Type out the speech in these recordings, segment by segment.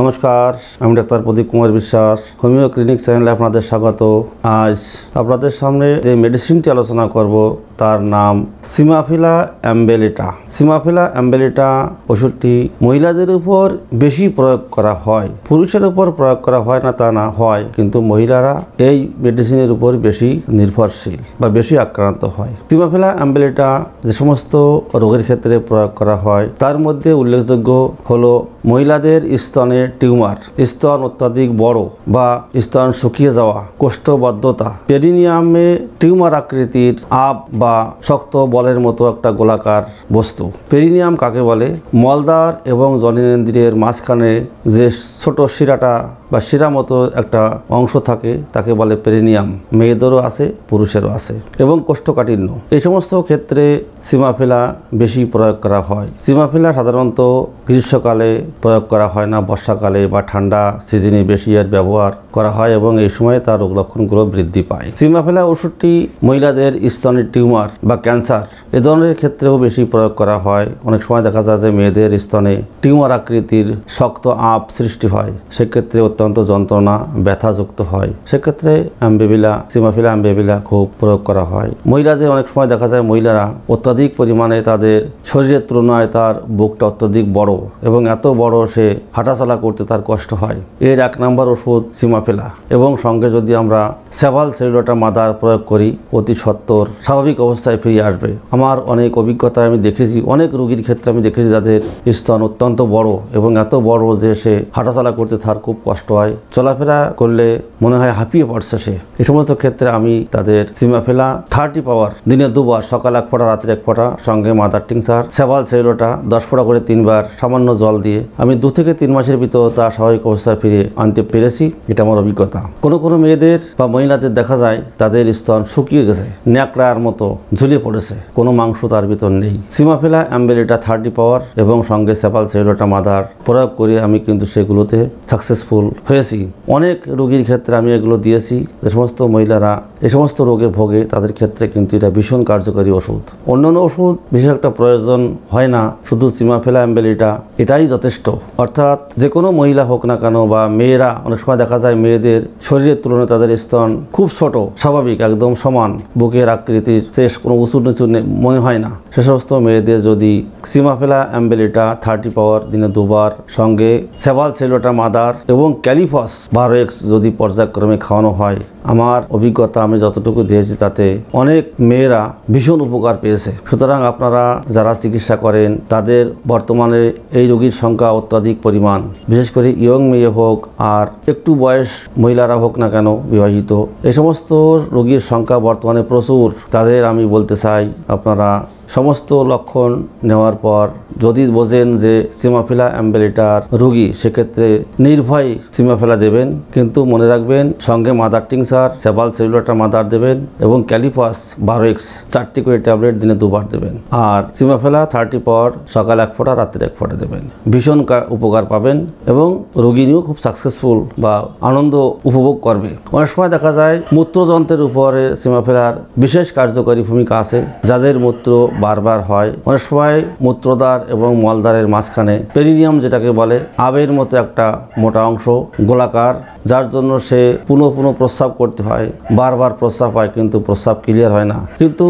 নমস্কার আমি ডাক্তার প্রদীপ কুমার বিশ্বাস হোমিও ক্লিনিক চ্যানেলে আপনাদের স্বাগত আজ আপনাদের সামনে যে মেডিসিনটি আলোচনা করব তার নাম সিমাফিলা অ্যাম্বেলিটা সিমাফিলা অ্যাম্বেলিটা ওষুধটি মহিলাদের উপর বেশি প্রয়োগ করা হয় পুরুষের উপর প্রয়োগ করা হয় না তা না হয় কিন্তু মহিলারা এই মেডিসিনের উপর বেশি নির্ভরশীল বা বেশি আক্রান্ত হয় সিমাফিলা অ্যাম্বেলিটা যে সমস্ত রোগের ক্ষেত্রে প্রয়োগ করা হয় তার মধ্যে উল্লেখযোগ্য হলো মহিলাদের স্তনে টিউমার স্তন অত্যাধিক বড় বা স্তন শুকিয়ে যাওয়া কোষ্ঠবদ্ধতা পেরিনিয়ামে টিউমার আকৃতির আপ বা শক্ত বলের মতো একটা গোলাকার বস্তু পেরিনিয়াম কাকে বলে মলদার এবং জনিনেন্দ্রের মাঝখানে যে ছোট শিরাটা বা শিরা মতো একটা অংশ থাকে তাকে বলে পেরিনিয়াম মেয়েদেরও আছে পুরুষেরও আছে এবং কোষ্ঠকাঠিন্য এই সমস্ত ক্ষেত্রে সিমাফিলা বেশি প্রয়োগ করা হয় সিমাফিলা সাধারণত গ্রীষ্মকালে প্রয়োগ করা হয় না বর্ষাকালে বা ঠান্ডা সিজনে বেশি এর ব্যবহার করা হয় এবং এই সময়ে তার রোগ লক্ষণগুলো বৃদ্ধি পায় সিমাফিলা ওষুধটি মহিলাদের স্তনের টিউমার বা ক্যান্সার এ ধরনের ক্ষেত্রেও বেশি প্রয়োগ করা হয় অনেক সময় দেখা যায় যে মেয়েদের স্তনে টিউমার আকৃতির শক্ত আপ সৃষ্টি হয় সেক্ষেত্রে অত্যন্ত অত্যন্ত যন্ত্রণা ব্যথাযুক্ত হয় সেক্ষেত্রে অ্যাম্বেবিলা সিমাফিলা অ্যাম্বেবিলা খুব প্রয়োগ করা হয় মহিলাদের অনেক সময় দেখা যায় মহিলারা অত্যাধিক পরিমাণে তাদের শরীরের তুলনায় তার বুকটা অত্যধিক বড় এবং এত বড় সে হাঁটাচলা করতে তার কষ্ট হয় এর এক নম্বর ওষুধ সিমাফেলা এবং সঙ্গে যদি আমরা সেভাল সেলুলোটা মাদার প্রয়োগ করি অতি সত্তর স্বাভাবিক অবস্থায় ফিরে আসবে আমার অনেক অভিজ্ঞতায় আমি দেখেছি অনেক রুগীর ক্ষেত্রে আমি দেখেছি যাদের স্তন অত্যন্ত বড় এবং এত বড় যে সে হাঁটাচলা করতে তার খুব কষ্ট হয় চলাফেরা করলে মনে হয় হাঁপিয়ে পড়ছে সে এই সমস্ত ক্ষেত্রে আমি তাদের ফেলা থার্টি পাওয়ার দিনে দুবার সকাল এক ফোঁটা রাত্রে এক ফোঁটা সঙ্গে মাদার টিংসার সেবাল সেলোটা দশ ফোঁটা করে তিনবার সামান্য জল দিয়ে আমি দু থেকে তিন মাসের ভিতর তা স্বাভাবিক অবস্থায় ফিরে আনতে পেরেছি এটা আমার অভিজ্ঞতা কোনো কোনো মেয়েদের বা মহিলাদের দেখা যায় তাদের স্তন শুকিয়ে গেছে ন্যাকড়ার মতো ঝুলিয়ে পড়েছে কোনো মাংস তার ভিতর নেই সিমাফেলা অ্যাম্বেলিটা থার্টি পাওয়ার এবং সঙ্গে সেপাল সেলোটা মাদার প্রয়োগ করে আমি কিন্তু সেগুলোতে সাকসেসফুল হয়েছি অনেক রোগীর ক্ষেত্রে আমি এগুলো দিয়েছি যে সমস্ত মহিলারা এ সমস্ত রোগে ভোগে তাদের ক্ষেত্রে কিন্তু এটা ভীষণ কার্যকরী ওষুধ অন্যান্য ওষুধ বিশেষ একটা প্রয়োজন হয় না শুধু ফেলা অ্যাম্বেলিটা এটাই যথেষ্ট অর্থাৎ যে কোনো মহিলা হোক না কেন বা মেয়েরা অনেক সময় দেখা যায় মেয়েদের শরীরের তুলনায় তাদের স্তন খুব ছোট স্বাভাবিক একদম সমান বুকের আকৃতির শেষ কোনো উঁচু নিচু মনে হয় না সে সমস্ত মেয়েদের যদি সিমাফেলা অ্যাম্বেলিটা থার্টি পাওয়ার দিনে দুবার সঙ্গে সেবাল সেলোটা মাদার এবং ক্যালিফস বারো এক্স যদি পর্যায়ক্রমে খাওয়ানো হয় আমার অভিজ্ঞতা আমি যতটুকু দিয়েছি তাতে অনেক মেয়েরা ভীষণ উপকার পেয়েছে সুতরাং আপনারা যারা চিকিৎসা করেন তাদের বর্তমানে এই রোগীর সংখ্যা অত্যাধিক পরিমাণ বিশেষ করে ইয়ং মেয়ে হোক আর একটু বয়স মহিলারা হোক না কেন বিবাহিত এই সমস্ত রোগীর সংখ্যা বর্তমানে প্রচুর তাদের আমি বলতে চাই আপনারা সমস্ত লক্ষণ নেওয়ার পর যদি বোঝেন যে সিমাফিলা অ্যাম্বেলিটার রোগী সেক্ষেত্রে নির্ভয় সিমাফিলা দেবেন কিন্তু মনে রাখবেন সঙ্গে মাদার টিংসার সেবাল সেলুলাটা মাদার দেবেন এবং ক্যালিপাস বারো এক্স চারটি করে ট্যাবলেট দিনে দুবার দেবেন আর সিমাফেলা থার্টি পর সকাল এক ফোঁটা রাত্রে এক ফোঁটা দেবেন ভীষণ উপকার পাবেন এবং রোগী নিয়েও খুব সাকসেসফুল বা আনন্দ উপভোগ করবে অনেক সময় দেখা যায় মূত্রযন্ত্রের উপরে সিমাফেলার বিশেষ কার্যকরী ভূমিকা আছে যাদের মূত্র বারবার হয় অনেক সময় মূত্রদ্বার এবং মলদ্বারের মাঝখানে পেরিনিয়াম যেটাকে বলে আবের মতো একটা মোটা অংশ গোলাকার যার জন্য সে পুনঃ পুনঃ প্রস্রাব করতে হয় বারবার প্রস্রাব হয় কিন্তু প্রস্রাব ক্লিয়ার হয় না কিন্তু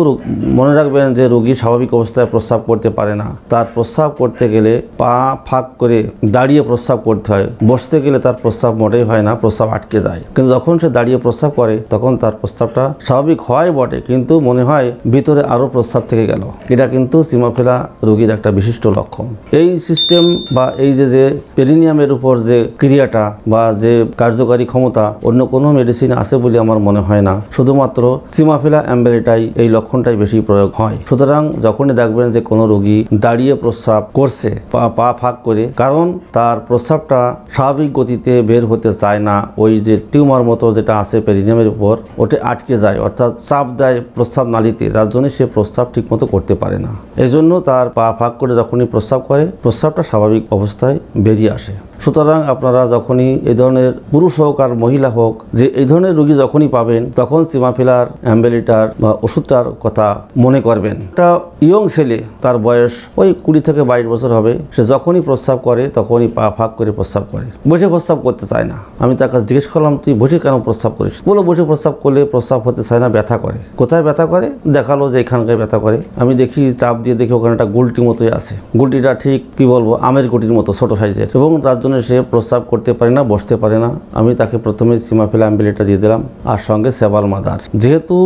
মনে রাখবেন যে রোগী স্বাভাবিক অবস্থায় প্রস্রাব করতে পারে না তার প্রস্রাব করতে গেলে পা ফাঁক করে দাঁড়িয়ে প্রস্রাব করতে হয় বসতে গেলে তার প্রস্রাব মোটেই হয় না প্রস্রাব আটকে যায় কিন্তু যখন সে দাঁড়িয়ে প্রস্রাব করে তখন তার প্রস্রাবটা স্বাভাবিক হয় বটে কিন্তু মনে হয় ভিতরে আরও প্রস্রাব থেকে গেল এটা কিন্তু সিমাফেলা রোগীর একটা বিশিষ্ট লক্ষণ এই সিস্টেম বা এই যে যে পেরিনিয়ামের উপর যে ক্রিয়াটা বা যে কার্য কার্যকারী ক্ষমতা অন্য কোনো মেডিসিন আছে বলে আমার মনে হয় না শুধুমাত্র সিমাফিলা অ্যাম্বেলিটাই এই লক্ষণটাই বেশি প্রয়োগ হয় সুতরাং যখনই দেখবেন যে কোনো রোগী দাঁড়িয়ে প্রস্রাব করছে পা পা ফাঁক করে কারণ তার প্রস্রাবটা স্বাভাবিক গতিতে বের হতে চায় না ওই যে টিউমার মতো যেটা আছে পেরিনিয়ামের উপর ওটা আটকে যায় অর্থাৎ চাপ দেয় প্রস্রাব নালিতে যার জন্য সে প্রস্রাব ঠিকমতো করতে পারে না এজন্য তার পা ফাঁক করে যখনই প্রস্রাব করে প্রস্রাবটা স্বাভাবিক অবস্থায় বেরিয়ে আসে সুতরাং আপনারা যখনই এই ধরনের পুরুষ হোক আর মহিলা হোক যে এই ধরনের রুগী যখনই পাবেন তখন সিমাফিলার অ্যাম্বেলিটার বা ওষুধটার কথা মনে করবেন একটা ইয়ং ছেলে তার বয়স ওই কুড়ি থেকে বাইশ বছর হবে সে যখনই প্রস্তাব করে তখনই পা ফাঁক করে প্রস্তাব করে বসে প্রস্তাব করতে চায় না আমি তার কাছে জিজ্ঞেস করলাম তুই বসে কেন প্রস্তাব করিস বলো বসে প্রস্তাব করলে প্রস্তাব হতে চায় না ব্যথা করে কোথায় ব্যথা করে দেখালো যে এখানকার ব্যথা করে আমি দেখি চাপ দিয়ে দেখি ওখানে একটা গুলটি মতোই আছে গুলটিটা ঠিক কি বলবো আমের গুটির মতো ছোট সাইজের এবং তার জন্য জন্য সে প্রস্রাব করতে পারে না বসতে পারে না আমি তাকে প্রথমে সিমাফিলা অ্যাম্বুলেটা দিয়ে দিলাম আর সঙ্গে সেবাল মাদার যেহেতু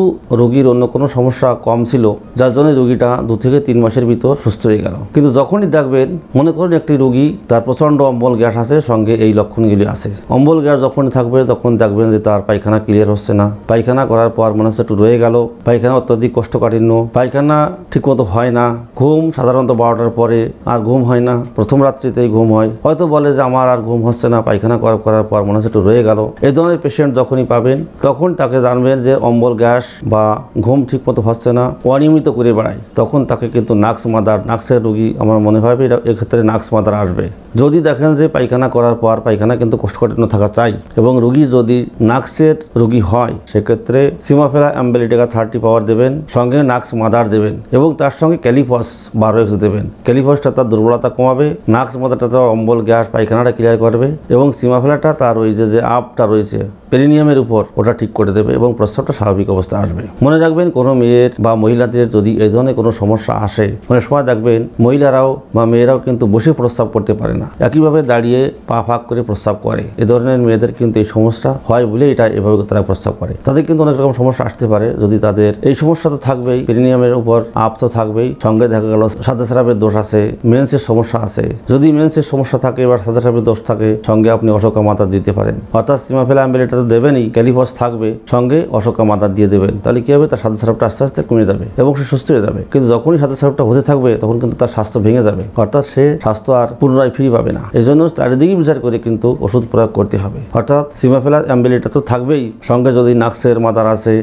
রোগীর অন্য কোনো সমস্যা কম ছিল যার জন্য রোগীটা দু থেকে তিন মাসের ভিতর সুস্থ হয়ে গেল কিন্তু যখনই দেখবেন মনে করুন একটি রোগী তার প্রচণ্ড অম্বল গ্যাস আছে সঙ্গে এই লক্ষণগুলি আছে অম্বল গ্যাস যখনই থাকবে তখন দেখবেন যে তার পায়খানা ক্লিয়ার হচ্ছে না পায়খানা করার পর মনে হচ্ছে একটু রয়ে গেল পায়খানা অত্যধিক কষ্টকাঠিন্য পায়খানা ঠিকমতো হয় না ঘুম সাধারণত বারোটার পরে আর ঘুম হয় না প্রথম রাত্রিতেই ঘুম হয় হয়তো বলে যে আমার আমার আর ঘুম হচ্ছে না পায়খানা করার পর মনে হচ্ছে একটু রয়ে গেল এ ধরনের পেশেন্ট যখনই পাবেন তখন তাকে জানবেন যে অম্বল গ্যাস বা ঘুম ঠিক মতো হচ্ছে না অনিয়মিত করে বেড়ায় তখন তাকে কিন্তু নাক্স মাদার নাক্সের রোগী আমার মনে হবে এটা এক্ষেত্রে নাক্স মাদার আসবে যদি দেখেন যে পায়খানা করার পর পায়খানা কিন্তু কোষ্ঠকাঠিন্য থাকা চাই এবং রুগী যদি নাক্সের রোগী হয় সেক্ষেত্রে সিমাফেরা অ্যাম্বেলিটেকা থার্টি পাওয়ার দেবেন সঙ্গে নাক্স মাদার দেবেন এবং তার সঙ্গে ক্যালিফস বারো এক্স দেবেন ক্যালিফসটা তার দুর্বলতা কমাবে নাক্স মাদারটা তার অম্বল গ্যাস পায়খানা সীমানাটা ক্লিয়ার করবে এবং সীমাফেলাটা তার ওই যে যে আপটা রয়েছে পেরিনিয়ামের উপর ওটা ঠিক করে দেবে এবং প্রস্তাবটা স্বাভাবিক অবস্থায় আসবে মনে রাখবেন কোনো মেয়ের বা মহিলাদের যদি এই ধরনের কোনো সমস্যা আসে অনেক সময় দেখবেন মহিলারাও বা মেয়েরাও কিন্তু বসে প্রস্তাব করতে পারে না একইভাবে দাঁড়িয়ে পা ফাঁক করে প্রস্তাব করে এ ধরনের মেয়েদের কিন্তু এই সমস্যা হয় বলে এটা এভাবে তারা প্রস্তাব করে তাদের কিন্তু অনেক রকম সমস্যা আসতে পারে যদি তাদের এই সমস্যা তো থাকবেই পেরিনিয়ামের উপর আপ তো থাকবেই সঙ্গে দেখা গেল সাদা স্রাবের দোষ আছে মেন্সের সমস্যা আছে যদি মেন্সের সমস্যা থাকে বা সাদা স্রাবের দোষ থাকে সঙ্গে আপনি অশোকা মাতা দিতে পারেন অর্থাৎ সিমাফেলা অ্যাম্বেলেটার তো দেবেনই ক্যালিফস থাকবে সঙ্গে অশোকা মাদার দিয়ে দেবেন তাহলে কী হবে তার সাদা সাপটা আস্তে আস্তে কমে যাবে এবং সে সুস্থ হয়ে যাবে কিন্তু যখনই সাদা সাপটা হতে থাকবে তখন কিন্তু তার স্বাস্থ্য ভেঙে যাবে অর্থাৎ সে স্বাস্থ্য আর পুনরায় ফিরে পাবে না এই জন্য চারিদিকে বিচার করে কিন্তু ওষুধ প্রয়োগ করতে হবে অর্থাৎ সিমাফেলা অ্যাম্বেলিটা তো থাকবেই সঙ্গে যদি নাক্সের মাদার আসে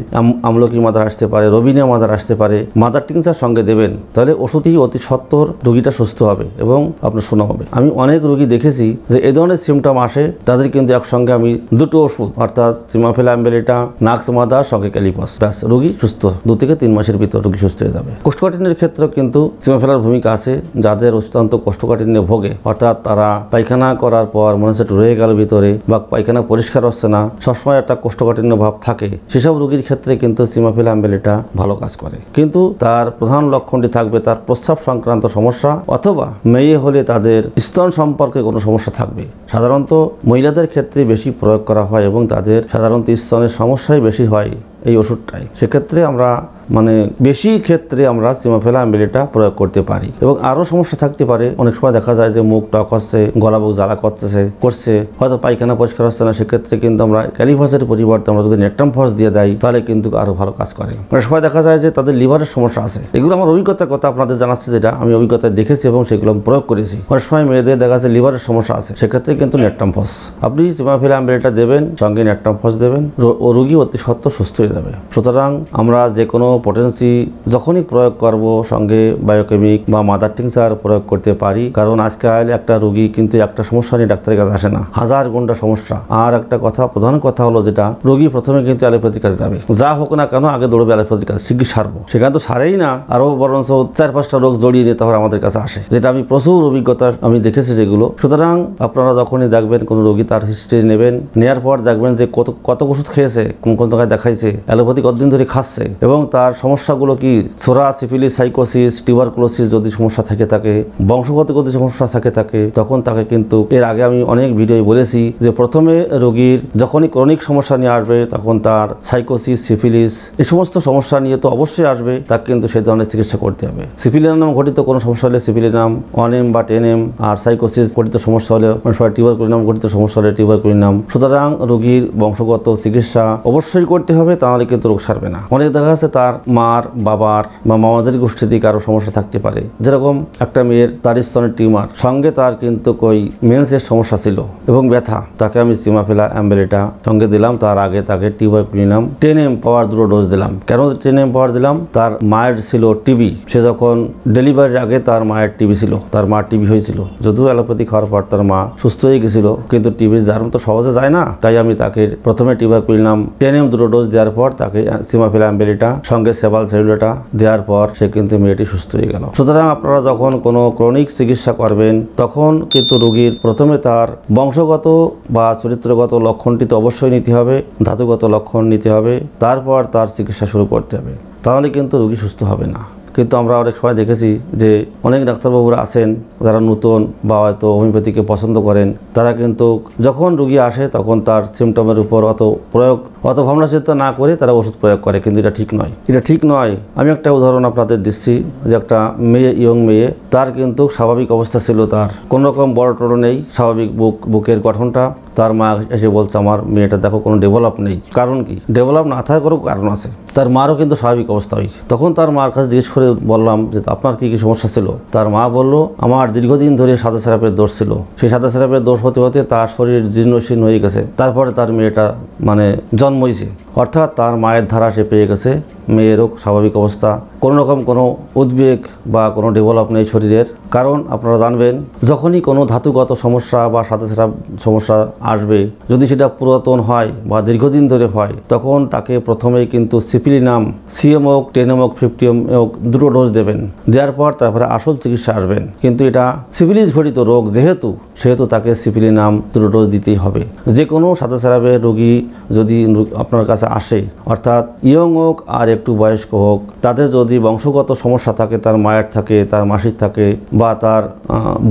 আমলকি মাদার আসতে পারে রবিনিয়া মাদার আসতে পারে মাদার টিংসার সঙ্গে দেবেন তাহলে ওষুধই অতি সত্তর রুগীটা সুস্থ হবে এবং আপনার শোনা হবে আমি অনেক রুগী দেখেছি যে এ ধরনের সিমটম আসে তাদের কিন্তু একসঙ্গে আমি দুটো ওষুধ অর্থাৎ সিমাফিলা অ্যাম্বেলিটা নাক্সমাদা সঙ্গে ক্যালিপাস ব্যাস রোগী সুস্থ দু থেকে তিন মাসের ভিতর রোগী সুস্থ হয়ে যাবে কোষ্ঠকাঠিন্যের ক্ষেত্রে কিন্তু সিমাফিলার ভূমিকা আছে যাদের অত্যন্ত কোষ্ঠকাঠিন্য ভোগে অর্থাৎ তারা পায়খানা করার পর মনে হচ্ছে রয়ে গেল ভিতরে বা পায়খানা পরিষ্কার হচ্ছে না সবসময় একটা কোষ্ঠকাঠিন্য ভাব থাকে সেসব রোগীর ক্ষেত্রে কিন্তু সিমাফিলা অ্যাম্বেলিটা ভালো কাজ করে কিন্তু তার প্রধান লক্ষণটি থাকবে তার প্রস্রাব সংক্রান্ত সমস্যা অথবা মেয়ে হলে তাদের স্তন সম্পর্কে কোনো সমস্যা থাকবে সাধারণত মহিলাদের ক্ষেত্রে বেশি প্রয়োগ করা হয় এবং তাদের সাধারণত স্তনের সমস্যাই বেশি হয় এই ওষুধটাই সেক্ষেত্রে আমরা মানে বেশি ক্ষেত্রে আমরা সিমাফেলামিলিটা প্রয়োগ করতে পারি এবং আরও সমস্যা থাকতে পারে অনেক সময় দেখা যায় যে মুখ টক হচ্ছে গলা বুক জ্বালা করতেছে করছে হয়তো পায়খানা পরিষ্কার হচ্ছে না সেক্ষেত্রে কিন্তু আমরা ক্যালিফাসের পরিবর্তে আমরা যদি নেট্রাম ফস দিয়ে দেয় তাহলে কিন্তু আরও ভালো কাজ করে অনেক সময় দেখা যায় যে তাদের লিভারের সমস্যা আছে এগুলো আমার অভিজ্ঞতার কথা আপনাদের জানাচ্ছে যেটা আমি অভিজ্ঞতা দেখেছি এবং সেগুলো প্রয়োগ করেছি অনেক সময় মেয়েদের দেখা যাচ্ছে লিভারের সমস্যা আছে সেক্ষেত্রে কিন্তু নেট্রাম ফস আপনি সিমাফেলামিলিটা দেবেন সঙ্গে নেট্রাম ফস দেবেন ও রুগী অতি সত্য সুস্থ হয়ে যাবে সুতরাং আমরা যে কোনো পটেন্সি যখনই প্রয়োগ করব সঙ্গে বায়োকেমিক বা মাদার টিংসার প্রয়োগ করতে পারি কারণ আজকাল একটা রুগী কিন্তু একটা সমস্যা নিয়ে ডাক্তারের কাছে আসে না হাজার গুণটা সমস্যা আর একটা কথা প্রধান কথা হলো যেটা রোগী প্রথমে কিন্তু অ্যালোপ্যাথির কাছে যাবে যা হোক না কেন আগে দৌড়বে অ্যালোপ্যাথির কাছে শিগগির সারবো সেখানে তো সারেই না আরও বরঞ্চ চার পাঁচটা রোগ জড়িয়ে নিয়ে তারপর আমাদের কাছে আসে যেটা আমি প্রচুর অভিজ্ঞতা আমি দেখেছি যেগুলো সুতরাং আপনারা যখনই দেখবেন কোনো রোগী তার হিস্ট্রি নেবেন নেওয়ার পর দেখবেন যে কত কত ওষুধ খেয়েছে কোন কোন জায়গায় দেখাইছে অ্যালোপ্যাথি কতদিন ধরে খাচ্ছে এবং তার তার সমস্যাগুলো কি সোরা সিফিলিস সাইকোসিস টিউবারকুলোসিস যদি সমস্যা থেকে থাকে বংশগত যদি সমস্যা থাকে থাকে তখন তাকে কিন্তু এর আগে আমি অনেক ভিডিও বলেছি যে প্রথমে রোগীর যখনই ক্রনিক সমস্যা নিয়ে আসবে তখন তার সাইকোসিস সিফিলিস এই সমস্ত সমস্যা নিয়ে তো অবশ্যই আসবে তাকে কিন্তু সেই ধরনের চিকিৎসা করতে হবে সিফিলিনাম ঘটিত কোনো সমস্যা হলে সিফিলিনাম ওয়ান এম বা টেন এম আর সাইকোসিস ঘটিত সমস্যা হলে সবাই সময় টিউবার কুলিনাম ঘটিত সমস্যা হলে টিউবার কুলিনাম সুতরাং রোগীর বংশগত চিকিৎসা অবশ্যই করতে হবে তাহলে কিন্তু রোগ সারবে না অনেক দেখা যাচ্ছে তার তার মার বাবার বা মামাদের গোষ্ঠীতে কারো সমস্যা থাকতে পারে যেরকম একটা মেয়ের তার স্তনের টিউমার সঙ্গে তার কিন্তু কই মেন্সের সমস্যা ছিল এবং ব্যথা তাকে আমি সিমা ফেলা অ্যাম্বেলেটা সঙ্গে দিলাম তার আগে তাকে টিউবার নিলাম টেন এম পাওয়ার দুটো ডোজ দিলাম কেন টেন এম পাওয়ার দিলাম তার মায়ের ছিল টিবি সে যখন ডেলিভারির আগে তার মায়ের টিবি ছিল তার মা টিবি হয়েছিল যদিও অ্যালোপ্যাথি খাওয়ার পর তার মা সুস্থ হয়ে গেছিল কিন্তু টিবির জার্ম তো সহজে যায় না তাই আমি তাকে প্রথমে টিউবার নিলাম টেন এম দুটো ডোজ দেওয়ার পর তাকে সিমাফেলা অ্যাম্বেলিটা সঙ্গে সঙ্গে সেবাল সেলুলাটা দেওয়ার পর সে কিন্তু মেয়েটি সুস্থ হয়ে গেল সুতরাং আপনারা যখন কোনো ক্রনিক চিকিৎসা করবেন তখন কিন্তু রোগীর প্রথমে তার বংশগত বা চরিত্রগত লক্ষণটি তো অবশ্যই নিতে হবে ধাতুগত লক্ষণ নিতে হবে তারপর তার চিকিৎসা শুরু করতে হবে তাহলে কিন্তু রোগী সুস্থ হবে না কিন্তু আমরা অনেক সময় দেখেছি যে অনেক ডাক্তারবাবুরা আছেন যারা নতুন বা হয়তো হোমিওপ্যাথিকে পছন্দ করেন তারা কিন্তু যখন রুগী আসে তখন তার সিমটমের উপর অত প্রয়োগ অত ভাবনা চিন্তা না করে তারা ওষুধ প্রয়োগ করে কিন্তু এটা ঠিক নয় এটা ঠিক নয় আমি একটা উদাহরণ আপনাদের দিচ্ছি যে একটা মেয়ে ইয়ং মেয়ে তার কিন্তু স্বাভাবিক অবস্থা ছিল তার কোনোরকম বড় টড়ো নেই স্বাভাবিক বুক বুকের গঠনটা তার মা এসে বলছে আমার মেয়েটা দেখো কোনো ডেভেলপ নেই কারণ কি ডেভেলপ না থাকার কোনো কারণ আছে তার মারও কিন্তু স্বাভাবিক অবস্থা হয়েছে তখন তার মার কাছে জিজ্ঞেস করে বললাম যে আপনার কি কি সমস্যা ছিল তার মা বলল আমার দীর্ঘদিন ধরে সাদা সেরাপের দোষ ছিল সেই সাদা সেরাপের দোষ হতে হতে তার শরীর শীর্ণ হয়ে গেছে তারপরে তার মেয়েটা মানে জন্ম হয়েছে অর্থাৎ তার মায়ের ধারা সে পেয়ে গেছে মেয়েরও স্বাভাবিক অবস্থা কোনো রকম কোনো উদ্বেগ বা কোনো ডেভেলপ নেই শরীরের কারণ আপনারা জানবেন যখনই কোনো ধাতুগত সমস্যা বা সাথে সাথে সমস্যা আসবে যদি সেটা পুরাতন হয় বা দীর্ঘদিন ধরে হয় তখন তাকে প্রথমে কিন্তু সিপিলিনাম সিএম হোক টেনএম হোক ফিফটিএম হোক দুটো ডোজ দেবেন দেওয়ার পর তারপরে আসল চিকিৎসা আসবেন কিন্তু এটা সিপিলিস ঘটিত রোগ যেহেতু সেহেতু তাকে সিপিলিনাম দুটো ডোজ দিতেই হবে যে কোনো সাথে সেরাবের রোগী যদি আপনার কাছে আসে অর্থাৎ ইয়ং হোক আর একটু বয়স্ক হোক তাদের যদি যদি বংশগত সমস্যা থাকে তার মায়ের থাকে তার মাসির থাকে বা তার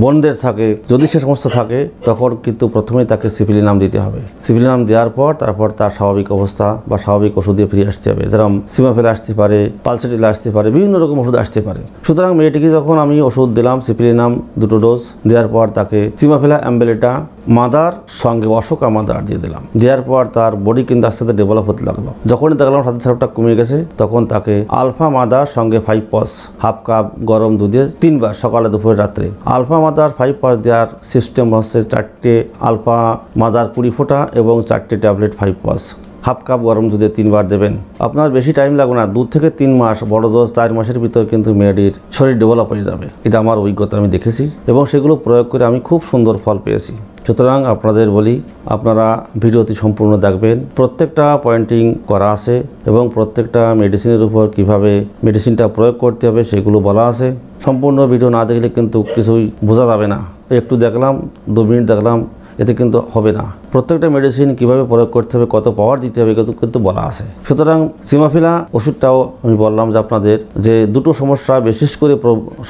বোনদের থাকে যদি সে সমস্যা থাকে তখন কিন্তু প্রথমে তাকে সিভিলি নাম দিতে হবে সিভিলি নাম দেওয়ার পর তারপর তার স্বাভাবিক অবস্থা বা স্বাভাবিক ওষুধ দিয়ে ফিরে আসতে হবে যেরকম ফেলে আসতে পারে পালসেটিল আসতে পারে বিভিন্ন রকম ওষুধ আসতে পারে সুতরাং মেয়েটিকে যখন আমি ওষুধ দিলাম নাম দুটো ডোজ দেওয়ার পর তাকে সিমাফেলা অ্যাম্বেলেটা মাদার সঙ্গে অশোকা মাদার দিয়ে দিলাম দেওয়ার পর তার বডি কিন্তু আস্তে আস্তে ডেভেলপ হতে লাগলো যখনই দেখলাম সাথে সাপটা কমে গেছে তখন তাকে আলফা মাদার সঙ্গে ফাইভ পস হাফ কাপ গরম দুধে তিনবার সকালে দুপুরে রাত্রে আলফা মাদার ফাইভ পস দেওয়ার সিস্টেম হচ্ছে চারটে আলফা মাদার কুড়ি ফোঁটা এবং চারটে tablet five phos half cup গরম দুধে তিনবার দেবেন আপনার বেশি টাইম লাগবে না দু থেকে তিন মাস বড় দোষ চার মাসের ভিতর কিন্তু মেয়েটির শরীর ডেভেলপ হয়ে যাবে এটা আমার অভিজ্ঞতা আমি দেখেছি এবং সেগুলো প্রয়োগ করে আমি খুব সুন্দর ফল পেয়েছি সুতরাং আপনাদের বলি আপনারা ভিডিওটি সম্পূর্ণ দেখবেন প্রত্যেকটা পয়েন্টিং করা আছে এবং প্রত্যেকটা মেডিসিনের উপর কিভাবে মেডিসিনটা প্রয়োগ করতে হবে সেগুলো বলা আছে সম্পূর্ণ ভিডিও না দেখলে কিন্তু কিছুই বোঝা যাবে না একটু দেখলাম দু মিনিট দেখলাম এতে কিন্তু হবে না প্রত্যেকটা মেডিসিন কিভাবে প্রয়োগ করতে হবে কত পাওয়ার দিতে হবে কিন্তু কিন্তু বলা আছে সুতরাং সিমাফিলা ওষুধটাও আমি বললাম যে আপনাদের যে দুটো সমস্যা বিশেষ করে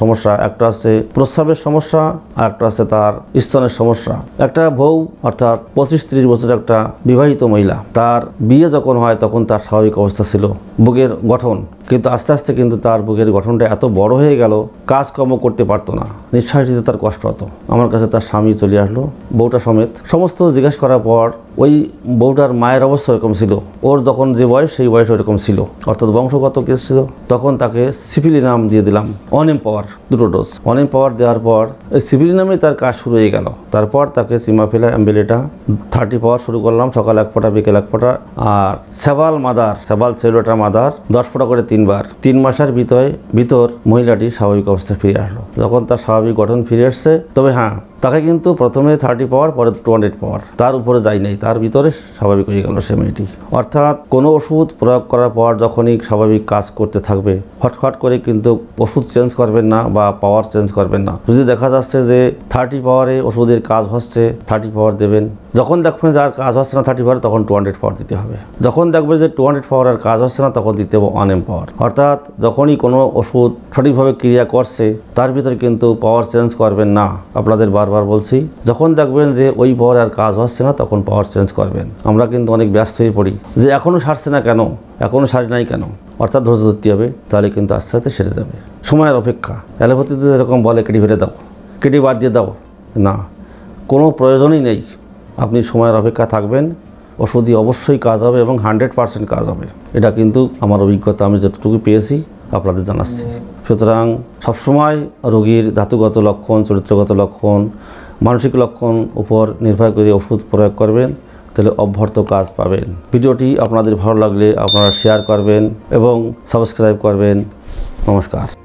সমস্যা একটা হচ্ছে প্রস্রাবের সমস্যা আর একটা হচ্ছে তার স্তনের সমস্যা একটা বউ অর্থাৎ পঁচিশ ত্রিশ বছর একটা বিবাহিত মহিলা তার বিয়ে যখন হয় তখন তার স্বাভাবিক অবস্থা ছিল বুকের গঠন কিন্তু আস্তে আস্তে কিন্তু তার বুকের গঠনটা এত বড় হয়ে গেল কাজকর্ম করতে পারতো না নিঃশ্বাস দিতে তার কষ্ট হতো আমার কাছে তার স্বামী চলে আসলো বউটা সমেত সমস্ত জিজ্ঞাসা করা করার পর ওই বউটার মায়ের অবস্থা এরকম ছিল ওর যখন যে বয়স সেই বয়স ওরকম ছিল অর্থাৎ বংশগত কেস ছিল তখন তাকে সিপিলি নাম দিয়ে দিলাম অনেম পাওয়ার দুটো ডোজ অনেম পাওয়ার দেওয়ার পর ওই সিপিলি নামে তার কাজ শুরু হয়ে গেল তারপর তাকে ফেলা অ্যাম্বিলেটা থার্টি পাওয়ার শুরু করলাম সকাল এক ফোঁটা বিকেল এক ফোঁটা আর সেবাল মাদার সেবাল সেলুটার মাদার দশ ফোঁটা করে তিনবার তিন মাসের ভিতরে ভিতর মহিলাটি স্বাভাবিক অবস্থায় ফিরে আসলো যখন তার স্বাভাবিক গঠন ফিরে এসছে তবে হ্যাঁ তাকে কিন্তু প্রথমে থার্টি পাওয়ার পরে টু হান্ড্রেড পাওয়ার তার উপরে যাই নাই তার ভিতরে স্বাভাবিক হয়ে গেল সে মেয়েটি অর্থাৎ কোনো ওষুধ প্রয়োগ করার পর যখনই স্বাভাবিক কাজ করতে থাকবে হটখট করে কিন্তু ওষুধ চেঞ্জ করবেন না বা পাওয়ার চেঞ্জ করবেন না যদি দেখা যাচ্ছে যে থার্টি পাওয়ারে ওষুধের কাজ হচ্ছে থার্টি পাওয়ার দেবেন যখন দেখবেন যে আর কাজ হচ্ছে না থার্টি পাওয়ার তখন টু হান্ড্রেড পাওয়ার দিতে হবে যখন দেখবে যে টু হান্ড্রেড পাওয়ার আর কাজ হচ্ছে না তখন দিতে হবে এম পাওয়ার অর্থাৎ যখনই কোনো ওষুধ সঠিকভাবে ক্রিয়া করছে তার ভিতরে কিন্তু পাওয়ার চেঞ্জ করবেন না আপনাদের বারবার বারবার বলছি যখন দেখবেন যে ওই পাওয়ার আর কাজ হচ্ছে না তখন পাওয়ার চেঞ্জ করবেন আমরা কিন্তু অনেক ব্যস্ত হয়ে পড়ি যে এখনও সারছে না কেন এখনও সারি নাই কেন অর্থাৎ ধৈর্য ধরতে হবে তাহলে কিন্তু আস্তে আস্তে সেরে যাবে সময়ের অপেক্ষা অ্যালোপ্যাথিতে যেরকম বলে কেটে ফেলে দাও কেটে বাদ দিয়ে দাও না কোনো প্রয়োজনই নেই আপনি সময়ের অপেক্ষা থাকবেন ওষুধই অবশ্যই কাজ হবে এবং হান্ড্রেড পার্সেন্ট কাজ হবে এটা কিন্তু আমার অভিজ্ঞতা আমি যতটুকু পেয়েছি আপনাদের জানাচ্ছি সুতরাং সবসময় রোগীর ধাতুগত লক্ষণ চরিত্রগত লক্ষণ মানসিক লক্ষণ উপর নির্ভর করে ওষুধ প্রয়োগ করবেন তাহলে অভ্যর্থ কাজ পাবেন ভিডিওটি আপনাদের ভালো লাগলে আপনারা শেয়ার করবেন এবং সাবস্ক্রাইব করবেন নমস্কার